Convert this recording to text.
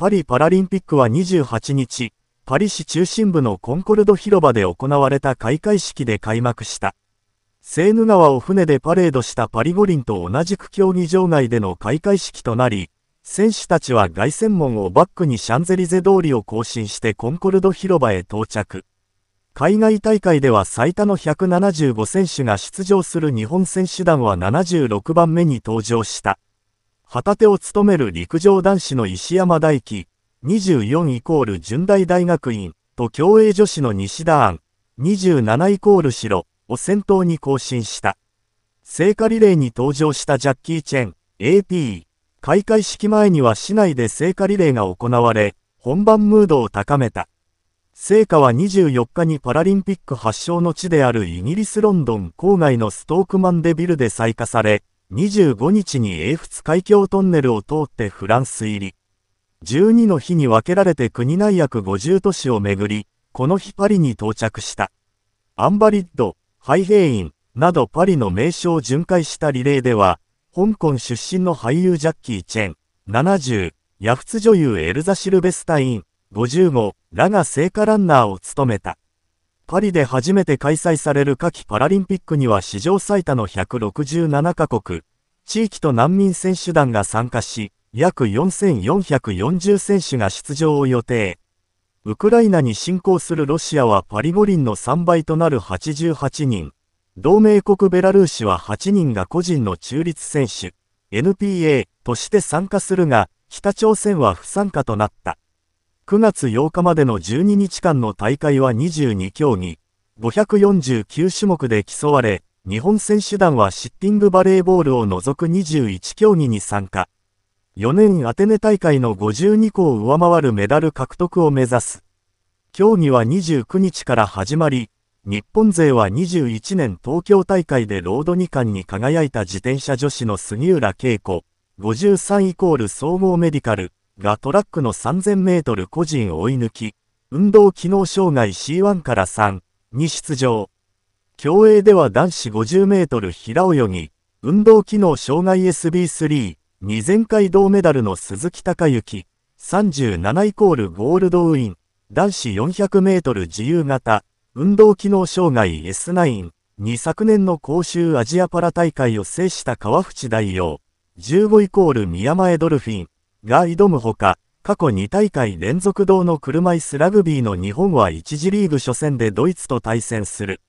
パリパラリンピックは28日、パリ市中心部のコンコルド広場で行われた開会式で開幕した。セーヌ川を船でパレードしたパリ五輪と同じく競技場外での開会式となり、選手たちは凱旋門をバックにシャンゼリゼ通りを行進してコンコルド広場へ到着。海外大会では最多の175選手が出場する日本選手団は76番目に登場した。旗手を務める陸上男子の石山大輝、24イコール順大大学院と競泳女子の西田案、27イコール白を先頭に更新した。聖火リレーに登場したジャッキー・チェン、AP、開会式前には市内で聖火リレーが行われ、本番ムードを高めた。聖火は24日にパラリンピック発祥の地であるイギリス・ロンドン郊外のストークマンデビルで採火され、25日に英仏海峡トンネルを通ってフランス入り。12の日に分けられて国内約50都市を巡り、この日パリに到着した。アンバリッド、ハイヘインなどパリの名所を巡回したリレーでは、香港出身の俳優ジャッキー・チェン、70、ヤフツ女優エルザ・シルベスタイン、55らが聖火ランナーを務めた。パリで初めて開催される夏季パラリンピックには史上最多の167カ国、地域と難民選手団が参加し、約4440選手が出場を予定。ウクライナに侵攻するロシアはパリ五輪の3倍となる88人、同盟国ベラルーシは8人が個人の中立選手、NPA として参加するが、北朝鮮は不参加となった。9月8日までの12日間の大会は22競技、549種目で競われ、日本選手団はシッティングバレーボールを除く21競技に参加。4年アテネ大会の52個を上回るメダル獲得を目指す。競技は29日から始まり、日本勢は21年東京大会でロード2冠に輝いた自転車女子の杉浦恵子、53イコール総合メディカル、がトラックの3 0 0 0ル個人追い抜き、運動機能障害 C1 から3に出場。競泳では男子5 0ル平泳ぎ、運動機能障害 SB3 に前回銅メダルの鈴木孝之、37イコールゴールドウィン、男子4 0 0ル自由形、運動機能障害 S9 に昨年の公衆アジアパラ大会を制した川淵大洋、15イコール宮前ドルフィン、が挑むほか、過去2大会連続同の車椅子ラグビーの日本は1次リーグ初戦でドイツと対戦する。